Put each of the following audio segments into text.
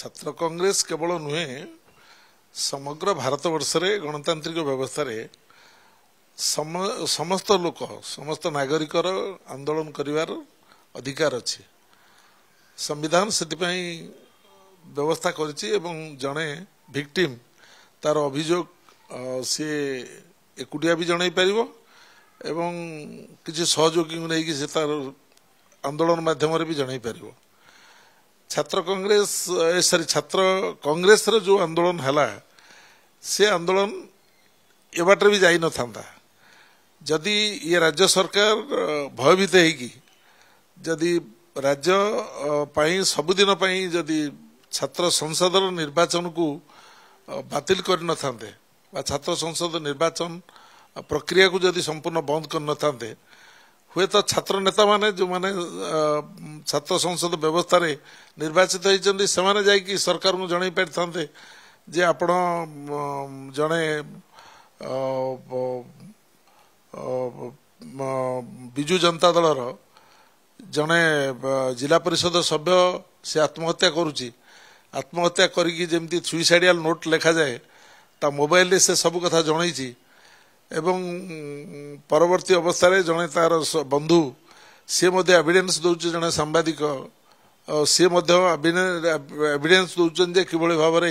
ଛାତ୍ର କଂଗ୍ରେସ କେବଳ ନୁହେଁ ସମଗ୍ର ଭାରତବର୍ଷରେ ଗଣତାନ୍ତ୍ରିକ ବ୍ୟବସ୍ଥାରେ ସମସ୍ତ ଲୋକ ସମସ୍ତ ନାଗରିକର ଆନ୍ଦୋଳନ କରିବାର ଅଧିକାର ଅଛି ସମ୍ବିଧାନ ସେଥିପାଇଁ ବ୍ୟବସ୍ଥା କରିଛି ଏବଂ ଜଣେ ଭିକ୍ଟିମ୍ ତାର ଅଭିଯୋଗ ସିଏ ଏକୁଟିଆ ବି ଜଣାଇ ପାରିବ ଏବଂ କିଛି ସହଯୋଗୀଙ୍କୁ ନେଇକି ସେ ତାର ଆନ୍ଦୋଳନ ମାଧ୍ୟମରେ ବି ଜଣାଇ ପାରିବ ଛାତ୍ର କଂଗ୍ରେସ ସରି ଛାତ୍ର କଂଗ୍ରେସର ଯେଉଁ ଆନ୍ଦୋଳନ ହେଲା ସେ ଆନ୍ଦୋଳନ ଏ ବାଟରେ ବି ଯାଇନଥାନ୍ତା ଯଦି ଇଏ ରାଜ୍ୟ ସରକାର ଭୟଭୀତ ହୋଇକି ଯଦି ରାଜ୍ୟ ପାଇଁ ସବୁଦିନ ପାଇଁ ଯଦି ଛାତ୍ର ସଂସଦର ନିର୍ବାଚନକୁ ବାତିଲ କରିନଥାନ୍ତେ ବା ଛାତ୍ର ସଂସଦ ନିର୍ବାଚନ ପ୍ରକ୍ରିୟାକୁ ଯଦି ସମ୍ପୂର୍ଣ୍ଣ ବନ୍ଦ କରିନଥାନ୍ତେ ହୁଏତ ଛାତ୍ର ନେତାମାନେ ଯେଉଁମାନେ ଛାତ୍ର ସଂସଦ ବ୍ୟବସ୍ଥାରେ ନିର୍ବାଚିତ ହୋଇଛନ୍ତି ସେମାନେ ଯାଇକି ସରକାରଙ୍କୁ ଜଣେଇ ପାରିଥାନ୍ତେ ଯେ ଆପଣ ଜଣେ ବିଜୁ ଜନତା ଦଳର ଜଣେ ଜିଲ୍ଲା ପରିଷଦ ସଭ୍ୟ ସେ ଆତ୍ମହତ୍ୟା କରୁଛି ଆତ୍ମହତ୍ୟା କରିକି ଯେମିତି ସୁଇସାଇଡ଼ିଆଲ୍ ନୋଟ୍ ଲେଖାଯାଏ ତା ମୋବାଇଲ୍ରେ ସେ ସବୁ କଥା ଜଣେଇଛି ଏବଂ ପରବର୍ତ୍ତୀ ଅବସ୍ଥାରେ ଜଣେ ତାର ବନ୍ଧୁ ସିଏ ମଧ୍ୟ ଏଭିଡେନ୍ସ ଦେଉଛି ଜଣେ ସାମ୍ବାଦିକ ସିଏ ମଧ୍ୟ ଏଭିଡେନ୍ସ ଦେଉଛନ୍ତି ଯେ କିଭଳି ଭାବରେ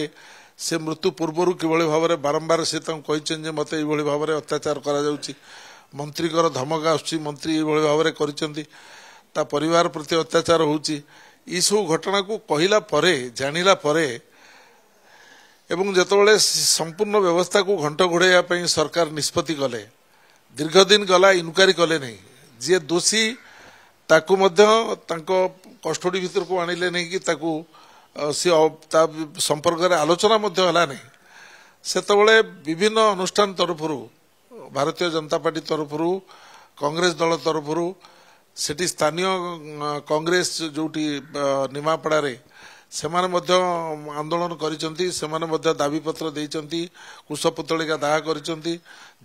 ସେ ମୃତ୍ୟୁ ପୂର୍ବରୁ କିଭଳି ଭାବରେ ବାରମ୍ବାର ସେ ତାଙ୍କୁ କହିଛନ୍ତି ଯେ ମୋତେ ଏଇଭଳି ଭାବରେ ଅତ୍ୟାଚାର କରାଯାଉଛି ମନ୍ତ୍ରୀଙ୍କର ଧମକ ଆସୁଛି ମନ୍ତ୍ରୀ ଏଇଭଳି ଭାବରେ କରିଛନ୍ତି ତା ପରିବାର ପ୍ରତି ଅତ୍ୟାଚାର ହେଉଛି ଏସବୁ ଘଟଣାକୁ କହିଲା ପରେ ଜାଣିଲା ପରେ ଏବଂ ଯେତେବେଳେ ସମ୍ପୂର୍ଣ୍ଣ ବ୍ୟବସ୍ଥାକୁ ଘଣ୍ଟ ଘୋଡ଼ାଇବା ପାଇଁ ସରକାର ନିଷ୍ପତ୍ତି କଲେ ଦୀର୍ଘ ଦିନ ଗଲା ଇନକ୍ୱାରୀ କଲେ ନାହିଁ ଯିଏ ଦୋଷୀ ତାକୁ ମଧ୍ୟ ତାଙ୍କ କଷ୍ଟଡି ଭିତରକୁ ଆଣିଲେ ନାହିଁ କି ତାକୁ ସେ ତା ସମ୍ପର୍କରେ ଆଲୋଚନା ମଧ୍ୟ ହେଲା ନାହିଁ ସେତେବେଳେ ବିଭିନ୍ନ ଅନୁଷ୍ଠାନ ତରଫରୁ ଭାରତୀୟ ଜନତା ପାର୍ଟି ତରଫରୁ କଂଗ୍ରେସ ଦଳ ତରଫରୁ ସେଠି ସ୍ଥାନୀୟ କଂଗ୍ରେସ ଯେଉଁଠି ନିମାପଡ଼ାରେ ସେମାନେ ମଧ୍ୟ ଆନ୍ଦୋଳନ କରିଛନ୍ତି ସେମାନେ ମଧ୍ୟ ଦାବିପତ୍ର ଦେଇଛନ୍ତି କୁଶ ପୁତଳିକା ଦାହ କରିଛନ୍ତି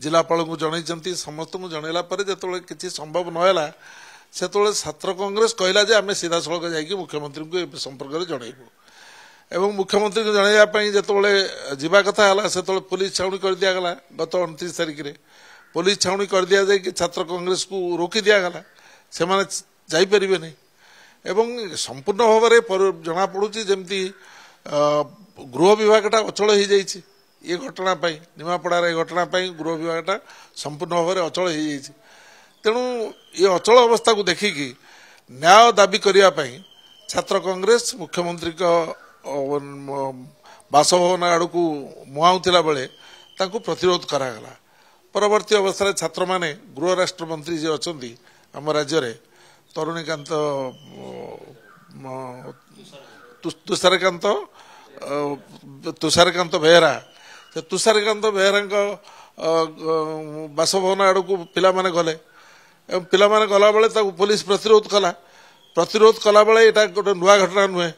ଜିଲ୍ଲାପାଳଙ୍କୁ ଜଣାଇଛନ୍ତି ସମସ୍ତଙ୍କୁ ଜଣାଇଲା ପରେ ଯେତେବେଳେ କିଛି ସମ୍ଭବ ନ ହେଲା ସେତେବେଳେ ଛାତ୍ର କଂଗ୍ରେସ କହିଲା ଯେ ଆମେ ସିଧାସଳଖ ଯାଇକି ମୁଖ୍ୟମନ୍ତ୍ରୀଙ୍କୁ ଏ ସମ୍ପର୍କରେ ଜଣାଇବୁ ଏବଂ ମୁଖ୍ୟମନ୍ତ୍ରୀଙ୍କୁ ଜଣାଇବା ପାଇଁ ଯେତେବେଳେ ଯିବା କଥା ହେଲା ସେତେବେଳେ ପୋଲିସ ଛାଉଣି କରିଦିଆଗଲା ଗତ ଅଣତିରିଶ ତାରିଖରେ ପୋଲିସ ଛାଉଣି କରିଦିଆଯାଇକି ଛାତ୍ର କଂଗ୍ରେସକୁ ରୋକି ଦିଆଗଲା ସେମାନେ ଯାଇପାରିବେ ନାହିଁ ଏବଂ ସମ୍ପୂର୍ଣ୍ଣ ଭାବରେ ଜଣାପଡ଼ୁଛି ଯେମିତି ଗୃହ ବିଭାଗଟା ଅଚଳ ହୋଇଯାଇଛି ଏ ଘଟଣା ପାଇଁ ନିମାପଡ଼ାର ଏ ଘଟଣା ପାଇଁ ଗୃହ ବିଭାଗଟା ସମ୍ପୂର୍ଣ୍ଣ ଭାବରେ ଅଚଳ ହୋଇଯାଇଛି ତେଣୁ ଏ ଅଚଳ ଅବସ୍ଥାକୁ ଦେଖିକି ନ୍ୟାୟ ଦାବି କରିବା ପାଇଁ ଛାତ୍ର କଂଗ୍ରେସ ମୁଖ୍ୟମନ୍ତ୍ରୀଙ୍କ ବାସଭବନ ଆଡ଼କୁ ମୁହାଁଉଥିଲା ବେଳେ ତାଙ୍କୁ ପ୍ରତିରୋଧ କରାଗଲା ପରବର୍ତ୍ତୀ ଅବସ୍ଥାରେ ଛାତ୍ରମାନେ ଗୃହ ରାଷ୍ଟ୍ରମନ୍ତ୍ରୀ ଯିଏ ଅଛନ୍ତି ଆମ ରାଜ୍ୟରେ ତରୁଣୀକାନ୍ତ ତୁଷାରକାନ୍ତ ତୁଷାରକାନ୍ତ ବେହେରା ସେ ତୁଷାରକାନ୍ତ ବେହେରାଙ୍କ ବାସଭବନ ଆଡ଼କୁ ପିଲାମାନେ ଗଲେ ଏବଂ ପିଲାମାନେ ଗଲାବେଳେ ତାକୁ ପୋଲିସ ପ୍ରତିରୋଧ କଲା ପ୍ରତିରୋଧ କଲାବେଳେ ଏଇଟା ଗୋଟେ ନୂଆ ଘଟଣା ନୁହେଁ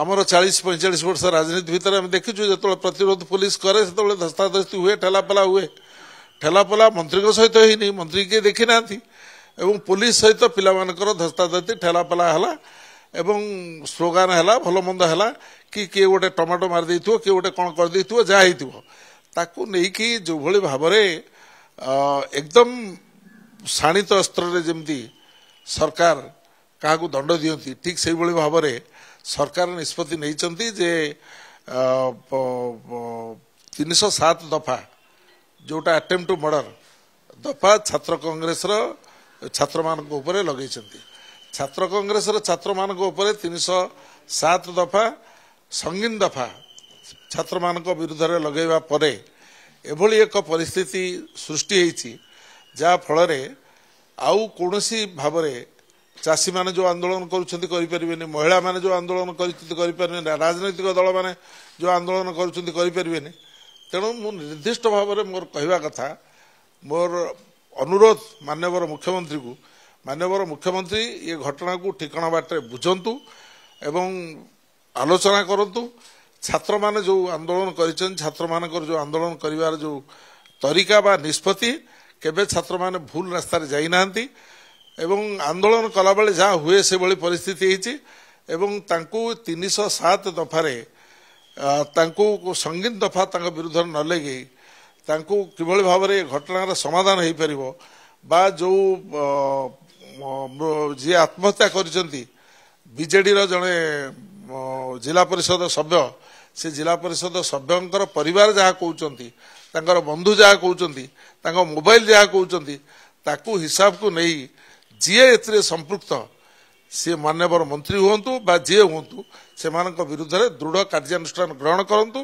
ଆମର ଚାଳିଶ ପଇଁଚାଳିଶ ବର୍ଷ ରାଜନୀତି ଭିତରେ ଆମେ ଦେଖିଛୁ ଯେତେବେଳେ ପ୍ରତିରୋଧ ପୋଲିସ କରେ ସେତେବେଳେ ଧସ୍ତାଧସ୍ତି ହୁଏ ଠେଲାପେଲା ହୁଏ ଠେଲାପେଲା ମନ୍ତ୍ରୀଙ୍କ ସହିତ ହେଇନି ମନ୍ତ୍ରୀ କିଏ ଦେଖିନାହାନ୍ତି ଏବଂ ପୋଲିସ ସହିତ ପିଲାମାନଙ୍କର ଧସ୍ତାଧସ୍ତି ଠେଲାପେଲା ହେଲା ଏବଂ ସ୍ଲୋଗାନ ହେଲା ଭଲମନ୍ଦ ହେଲା କି କିଏ ଗୋଟେ ଟମାଟୋ ମାରିଦେଇଥିବ କିଏ ଗୋଟେ କ'ଣ କରିଦେଇଥିବ ଯାହା ହେଇଥିବ ତାକୁ ନେଇକି ଯେଉଁଭଳି ଭାବରେ ଏକଦମ ଶାଣିତ ଅସ୍ତ୍ରରେ ଯେମିତି ସରକାର କାହାକୁ ଦଣ୍ଡ ଦିଅନ୍ତି ଠିକ୍ ସେହିଭଳି ଭାବରେ ସରକାର ନିଷ୍ପତ୍ତି ନେଇଛନ୍ତି ଯେ ତିନିଶହ ସାତ ଦଫା ଯେଉଁଟା ଆଟେମ୍ପ ଟୁ ମର୍ଡ଼ର ଦଫା ଛାତ୍ର କଂଗ୍ରେସର ଛାତ୍ରମାନଙ୍କ ଉପରେ ଲଗାଇଛନ୍ତି ଛାତ୍ର କଂଗ୍ରେସର ଛାତ୍ରମାନଙ୍କ ଉପରେ ତିନିଶହ ସାତ ଦଫା ସଙ୍ଗୀନ ଦଫା ଛାତ୍ରମାନଙ୍କ ବିରୁଦ୍ଧରେ ଲଗାଇବା ପରେ ଏଭଳି ଏକ ପରିସ୍ଥିତି ସୃଷ୍ଟି ହୋଇଛି ଯାହାଫଳରେ ଆଉ କୌଣସି ଭାବରେ ଚାଷୀମାନେ ଯେଉଁ ଆନ୍ଦୋଳନ କରୁଛନ୍ତି କରିପାରିବେନି ମହିଳାମାନେ ଯେଉଁ ଆନ୍ଦୋଳନ କରିଛନ୍ତି କରିପାରିବେନି ରାଜନୈତିକ ଦଳମାନେ ଯେଉଁ ଆନ୍ଦୋଳନ କରୁଛନ୍ତି କରିପାରିବେନି ତେଣୁ ମୁଁ ନିର୍ଦ୍ଦିଷ୍ଟ ଭାବରେ ମୋର କହିବା କଥା ମୋର ଅନୁରୋଧ ମାନ୍ୟବର ମୁଖ୍ୟମନ୍ତ୍ରୀଙ୍କୁ ମାନ୍ୟବର ମୁଖ୍ୟମନ୍ତ୍ରୀ ଏ ଘଟଣାକୁ ଠିକଣା ବାଟରେ ବୁଝନ୍ତୁ ଏବଂ ଆଲୋଚନା କରନ୍ତୁ ଛାତ୍ରମାନେ ଯେଉଁ ଆନ୍ଦୋଳନ କରିଛନ୍ତି ଛାତ୍ରମାନଙ୍କର ଯେଉଁ ଆନ୍ଦୋଳନ କରିବାର ଯେଉଁ ତରିକା ବା ନିଷ୍ପତ୍ତି କେବେ ଛାତ୍ରମାନେ ଭୁଲ ରାସ୍ତାରେ ଯାଇନାହାନ୍ତି ଏବଂ ଆନ୍ଦୋଳନ କଲାବେଳେ ଯାହା ହୁଏ ସେଭଳି ପରିସ୍ଥିତି ହେଇଛି ଏବଂ ତାଙ୍କୁ ତିନିଶହ ସାତ ଦଫାରେ ତାଙ୍କୁ ସଙ୍ଗୀନ ଦଫା ତାଙ୍କ ବିରୁଦ୍ଧରେ ନ ଲେଗେଇ ତାଙ୍କୁ କିଭଳି ଭାବରେ ଘଟଣାର ସମାଧାନ ହୋଇପାରିବ ବା ଯେଉଁ ଯିଏ ଆତ୍ମହତ୍ୟା କରିଛନ୍ତି ବିଜେଡ଼ିର ଜଣେ ଜିଲ୍ଲା ପରିଷଦ ସଭ୍ୟ ସେ ଜିଲ୍ଲା ପରିଷଦ ସଭ୍ୟଙ୍କର ପରିବାର ଯାହା କହୁଛନ୍ତି ତାଙ୍କର ବନ୍ଧୁ ଯାହା କହୁଛନ୍ତି ତାଙ୍କ ମୋବାଇଲ ଯାହା କହୁଛନ୍ତି ତାକୁ ହିସାବକୁ ନେଇ ଯିଏ ଏଥିରେ ସମ୍ପୃକ୍ତ ସିଏ ମାନ୍ୟବର ମନ୍ତ୍ରୀ ହୁଅନ୍ତୁ ବା ଯିଏ ହୁଅନ୍ତୁ ସେମାନଙ୍କ ବିରୁଦ୍ଧରେ ଦୃଢ଼ କାର୍ଯ୍ୟାନୁଷ୍ଠାନ ଗ୍ରହଣ କରନ୍ତୁ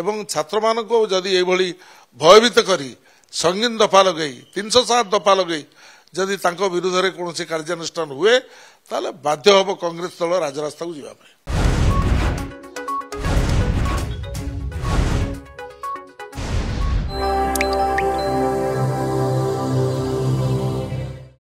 ଏବଂ ଛାତ୍ରମାନଙ୍କୁ ଯଦି ଏଭଳି ଭୟଭୀତ କରି ସଙ୍ଗୀନ ଦଫା ଲଗାଇ ତିନିଶହ ସାତ ଦଫା ଲଗାଇ ଯଦି ତାଙ୍କ ବିରୁଦ୍ଧରେ କୌଣସି କାର୍ଯ୍ୟାନୁଷ୍ଠାନ ହୁଏ ତାହେଲେ ବାଧ୍ୟ ହେବ କଂଗ୍ରେସ ଦଳ ରାଜରାସ୍ତାକୁ ଯିବା ପାଇଁ